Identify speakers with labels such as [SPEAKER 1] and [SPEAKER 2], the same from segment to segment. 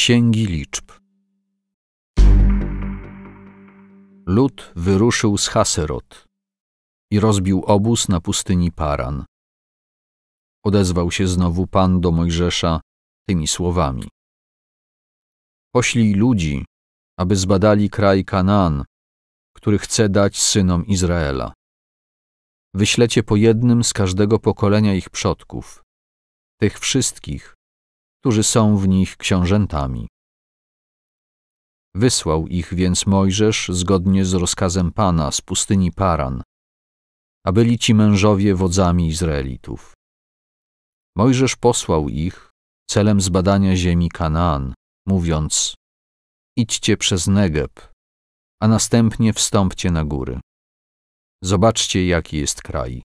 [SPEAKER 1] Księgi Liczb. Lud wyruszył z Haserot i rozbił obóz na pustyni Paran. Odezwał się znowu Pan do Mojżesza tymi słowami: Poślij ludzi, aby zbadali kraj Kanaan, który chce dać synom Izraela. Wyślecie po jednym z każdego pokolenia ich przodków, tych wszystkich, którzy są w nich książętami. Wysłał ich więc Mojżesz zgodnie z rozkazem Pana z pustyni Paran, a byli ci mężowie wodzami Izraelitów. Mojżesz posłał ich celem zbadania ziemi Kanaan, mówiąc: Idźcie przez Negeb, a następnie wstąpcie na góry. Zobaczcie, jaki jest kraj,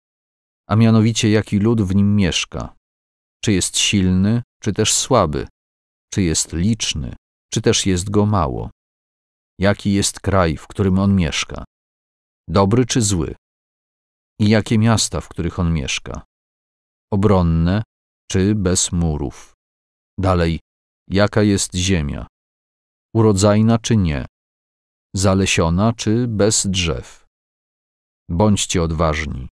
[SPEAKER 1] a mianowicie jaki lud w nim mieszka, czy jest silny czy też słaby, czy jest liczny, czy też jest go mało. Jaki jest kraj, w którym on mieszka? Dobry czy zły? I jakie miasta, w których on mieszka? Obronne czy bez murów? Dalej, jaka jest ziemia? Urodzajna czy nie? Zalesiona czy bez drzew? Bądźcie odważni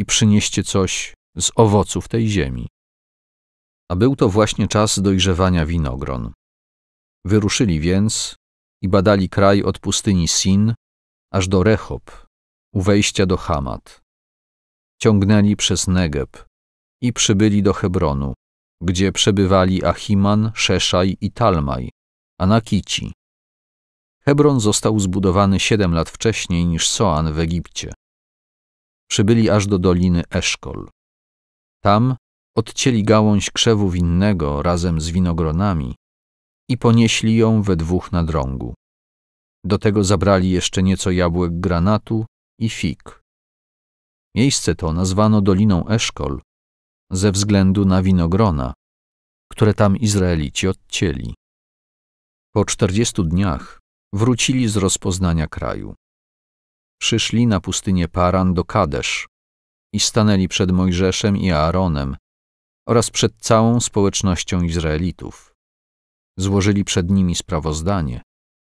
[SPEAKER 1] i przynieście coś z owoców tej ziemi a był to właśnie czas dojrzewania winogron. Wyruszyli więc i badali kraj od pustyni Sin aż do Rehob, u wejścia do Hamat. Ciągnęli przez Negeb i przybyli do Hebronu, gdzie przebywali Achiman, Szeszaj i Talmaj, Anakici. Hebron został zbudowany siedem lat wcześniej niż Soan w Egipcie. Przybyli aż do doliny Eszkol. Tam odcięli gałąź krzewu winnego razem z winogronami i ponieśli ją we dwóch na drągu. Do tego zabrali jeszcze nieco jabłek granatu i fig. Miejsce to nazwano Doliną Eszkol ze względu na winogrona, które tam Izraelici odcięli. Po czterdziestu dniach wrócili z rozpoznania kraju. Przyszli na pustynię Paran do Kadesz i stanęli przed Mojżeszem i Aaronem oraz przed całą społecznością Izraelitów. Złożyli przed nimi sprawozdanie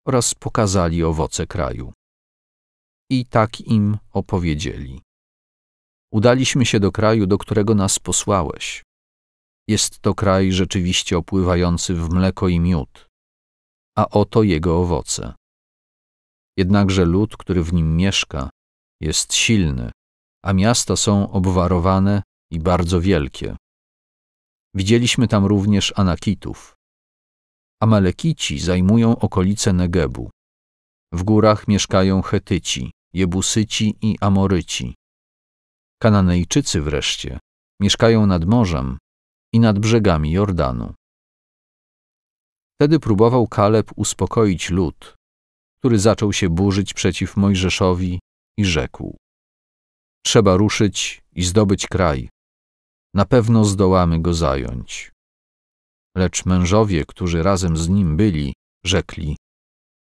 [SPEAKER 1] oraz pokazali owoce kraju. I tak im opowiedzieli. Udaliśmy się do kraju, do którego nas posłałeś. Jest to kraj rzeczywiście opływający w mleko i miód, a oto jego owoce. Jednakże lud, który w nim mieszka, jest silny, a miasta są obwarowane i bardzo wielkie. Widzieliśmy tam również Anakitów. Amalekici zajmują okolice Negebu. W górach mieszkają Chetyci, Jebusyci i Amoryci. Kananejczycy wreszcie mieszkają nad morzem i nad brzegami Jordanu. Wtedy próbował Kaleb uspokoić lud, który zaczął się burzyć przeciw Mojżeszowi i rzekł: Trzeba ruszyć i zdobyć kraj, na pewno zdołamy go zająć. Lecz mężowie, którzy razem z nim byli, rzekli: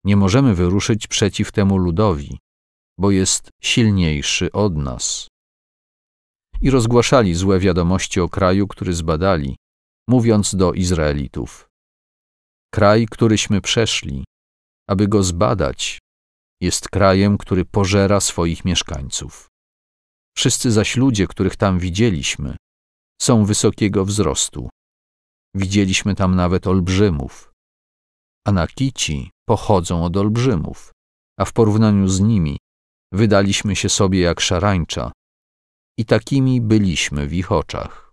[SPEAKER 1] Nie możemy wyruszyć przeciw temu ludowi, bo jest silniejszy od nas. I rozgłaszali złe wiadomości o kraju, który zbadali, mówiąc do Izraelitów: Kraj, któryśmy przeszli, aby go zbadać, jest krajem, który pożera swoich mieszkańców. Wszyscy zaś ludzie, których tam widzieliśmy, są wysokiego wzrostu. Widzieliśmy tam nawet olbrzymów. Anakici pochodzą od olbrzymów, a w porównaniu z nimi wydaliśmy się sobie jak szarańcza i takimi byliśmy w ich oczach.